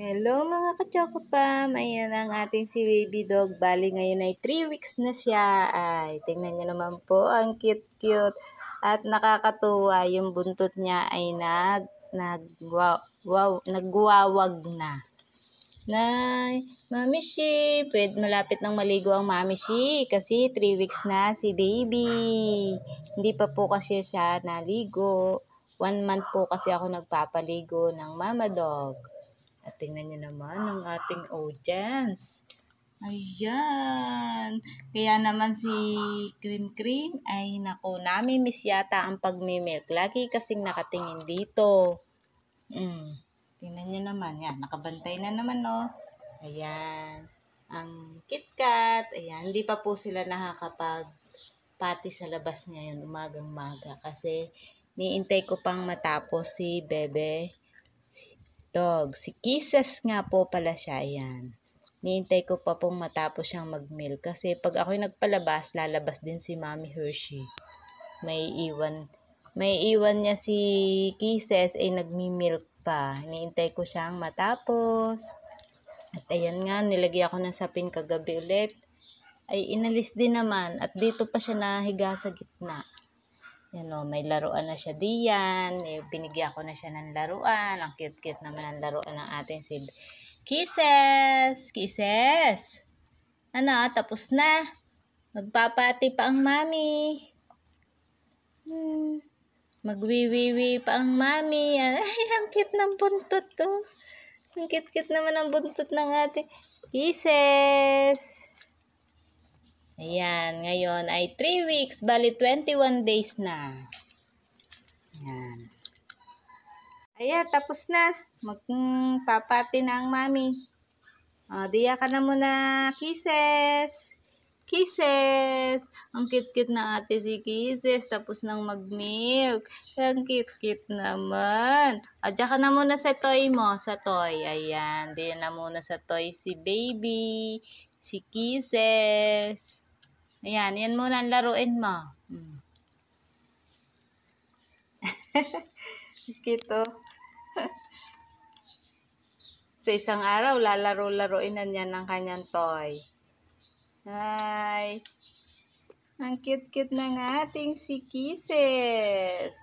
Hello mga ka-choco fam! Ayan ang ating si baby dog. Bali ngayon ay 3 weeks na siya. Ay, tingnan niyo naman po. Ang cute-cute. At nakakatuwa yung buntot niya ay nag, nag, wow, wow, nagwawag na. Nay, Mami Shi, pwede malapit ng maligo ang Mami Shi kasi 3 weeks na si baby. Hindi pa po kasi siya naligo. 1 month po kasi ako nagpapaligo ng mama dog. At tingnan nyo naman ng ating audience. Ayan. Kaya naman si Cream Cream, ay nako, nami-miss yata ang pagmi-milk. Lagi kasing nakatingin dito. Mm. Tingnan nyo naman. Yan, nakabantay na naman, no? Ayan. Ang KitKat. Ayan, hindi pa po sila nakakapag pati sa labas ngayon, umagang-maga. Kasi niintay ko pang matapos si Bebe dog. Si Kisses nga po pala siya, yan. Nihintay ko pa pong matapos siyang mag milk kasi pag ako'y nagpalabas, lalabas din si Mommy Hershey. May iwan, may iwan niya si Kisses ay nagmi-milk pa. Nihintay ko siyang matapos. At ayan nga, nilagay ako ng sapin kagabi ulit. Ay inalis din naman at dito pa siya nahiga sa gitna. Yan o, may laruan na siya diyan. Eh, binigyan ko na siya ng laruan. Ang cute-cute naman ang laruan ng ating si Kisses! Kisses! Ano, tapos na. Magpapati pa ang mami. Hmm. Magwiwiwi pa ang mami. Ay, ang cute ng buntot to. Oh. Ang cute-cute naman ang buntot ng ating Kisses! Ayan, ngayon ay 3 weeks, bali 21 days na. Ayan. Ayan, tapos na. Magpapati na ang mami. O, diya ka na muna. Kisses! Kisses! Ang cute-cute na ate si Kisses. Tapos nang mag-milk. Ang cute-cute naman. O, diya ka na muna sa toy mo. Sa toy. Ayan, diya na muna sa toy si baby. Si Kisses. Ayan, yan muna ang laruin mo. Hmm. Sa isang araw, lalaro-laruin na niya ng kanyang toy. Hi! Ang cute-cute ng ating si Kisses!